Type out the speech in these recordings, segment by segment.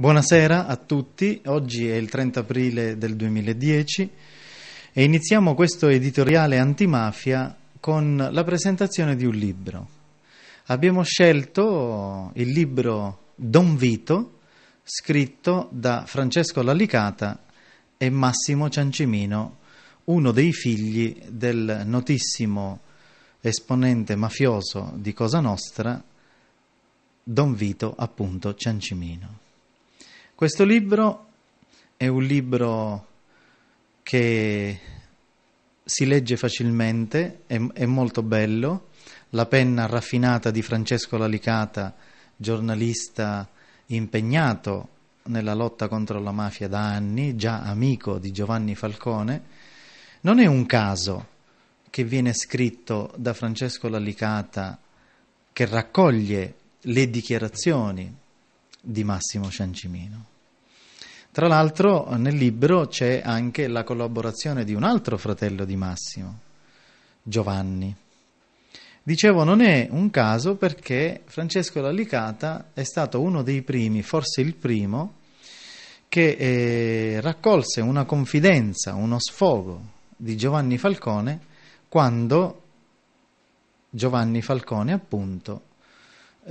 Buonasera a tutti, oggi è il 30 aprile del 2010 e iniziamo questo editoriale antimafia con la presentazione di un libro. Abbiamo scelto il libro Don Vito, scritto da Francesco Lallicata e Massimo Ciancimino, uno dei figli del notissimo esponente mafioso di Cosa Nostra, Don Vito appunto Ciancimino. Questo libro è un libro che si legge facilmente, è, è molto bello, la penna raffinata di Francesco Lalicata, giornalista impegnato nella lotta contro la mafia da anni, già amico di Giovanni Falcone, non è un caso che viene scritto da Francesco Lallicata che raccoglie le dichiarazioni di Massimo Ciancimino. Tra l'altro nel libro c'è anche la collaborazione di un altro fratello di Massimo, Giovanni. Dicevo, non è un caso perché Francesco Lallicata è stato uno dei primi, forse il primo, che eh, raccolse una confidenza, uno sfogo di Giovanni Falcone quando Giovanni Falcone, appunto,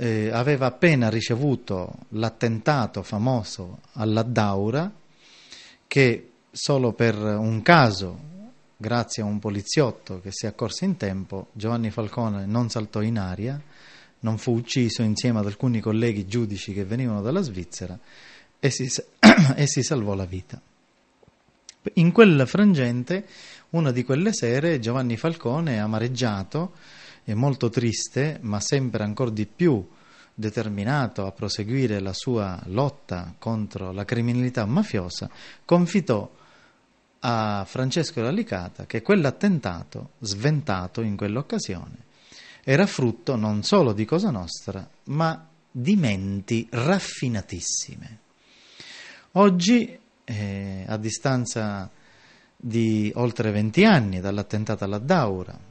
eh, aveva appena ricevuto l'attentato famoso all'Addaura che solo per un caso, grazie a un poliziotto che si è accorso in tempo, Giovanni Falcone non saltò in aria, non fu ucciso insieme ad alcuni colleghi giudici che venivano dalla Svizzera e si, e si salvò la vita. In quel frangente, una di quelle sere, Giovanni Falcone, amareggiato, è molto triste, ma sempre ancora di più determinato a proseguire la sua lotta contro la criminalità mafiosa, confitò a Francesco Lallicata che quell'attentato, sventato in quell'occasione, era frutto non solo di Cosa Nostra, ma di menti raffinatissime. Oggi, eh, a distanza di oltre 20 anni dall'attentato alla Daura,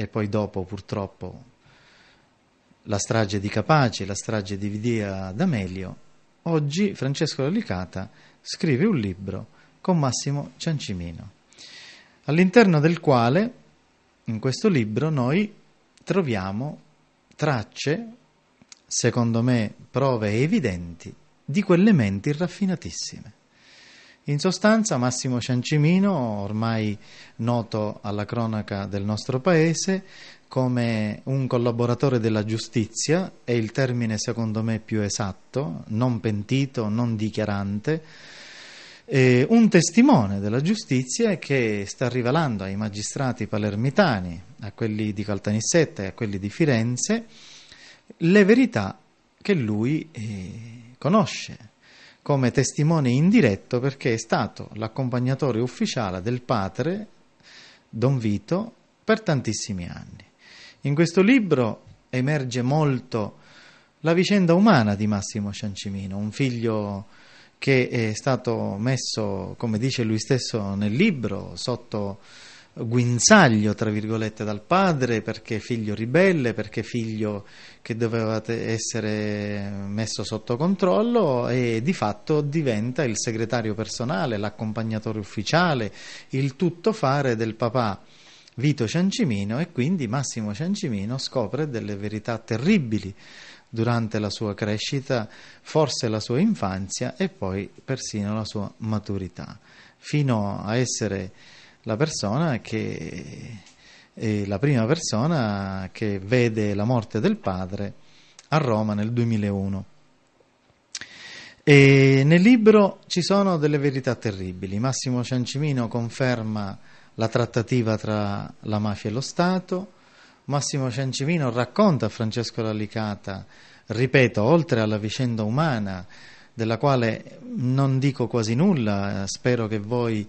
e poi dopo purtroppo la strage di Capace, la strage di Via d'Amelio, oggi Francesco Licata scrive un libro con Massimo Ciancimino, all'interno del quale, in questo libro, noi troviamo tracce, secondo me prove evidenti, di quelle menti raffinatissime. In sostanza Massimo Ciancimino, ormai noto alla cronaca del nostro paese, come un collaboratore della giustizia, è il termine secondo me più esatto, non pentito, non dichiarante, eh, un testimone della giustizia che sta rivelando ai magistrati palermitani, a quelli di Caltanissetta e a quelli di Firenze, le verità che lui eh, conosce, come testimone indiretto perché è stato l'accompagnatore ufficiale del padre Don Vito per tantissimi anni. In questo libro emerge molto la vicenda umana di Massimo Ciancimino, un figlio che è stato messo, come dice lui stesso nel libro, sotto guinzaglio, tra virgolette, dal padre perché figlio ribelle, perché figlio che doveva essere messo sotto controllo e di fatto diventa il segretario personale, l'accompagnatore ufficiale, il tuttofare del papà. Vito Ciancimino e quindi Massimo Ciancimino scopre delle verità terribili durante la sua crescita, forse la sua infanzia e poi persino la sua maturità, fino a essere la persona che è eh, la prima persona che vede la morte del padre a Roma nel 2001. E nel libro ci sono delle verità terribili. Massimo Ciancimino conferma la trattativa tra la mafia e lo Stato. Massimo Ciancimino racconta a Francesco Lallicata, ripeto, oltre alla vicenda umana, della quale non dico quasi nulla, eh, spero che voi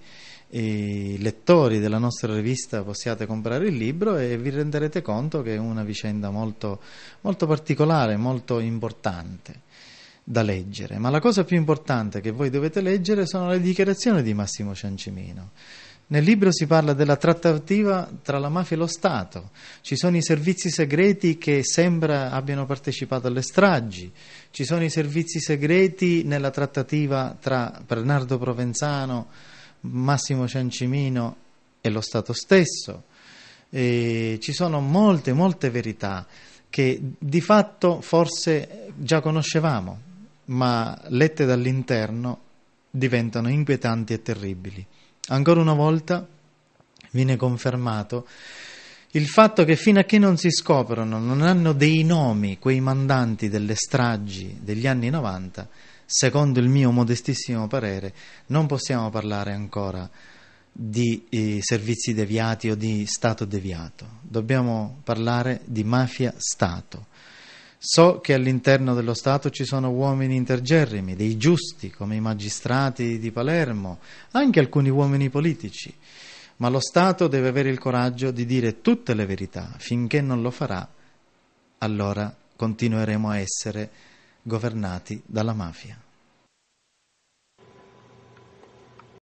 i lettori della nostra rivista possiate comprare il libro e vi renderete conto che è una vicenda molto, molto particolare, molto importante da leggere. Ma la cosa più importante che voi dovete leggere sono le dichiarazioni di Massimo Ciancimino. Nel libro si parla della trattativa tra la mafia e lo Stato, ci sono i servizi segreti che sembra abbiano partecipato alle stragi, ci sono i servizi segreti nella trattativa tra Bernardo Provenzano Massimo Ciancimino e lo Stato stesso. E ci sono molte, molte verità che di fatto forse già conoscevamo, ma lette dall'interno diventano inquietanti e terribili. Ancora una volta viene confermato il fatto che fino a che non si scoprono, non hanno dei nomi quei mandanti delle stragi degli anni 90, secondo il mio modestissimo parere, non possiamo parlare ancora di eh, servizi deviati o di Stato deviato, dobbiamo parlare di mafia Stato. So che all'interno dello Stato ci sono uomini intergerrimi, dei giusti come i magistrati di Palermo, anche alcuni uomini politici ma lo Stato deve avere il coraggio di dire tutte le verità. Finché non lo farà, allora continueremo a essere governati dalla mafia.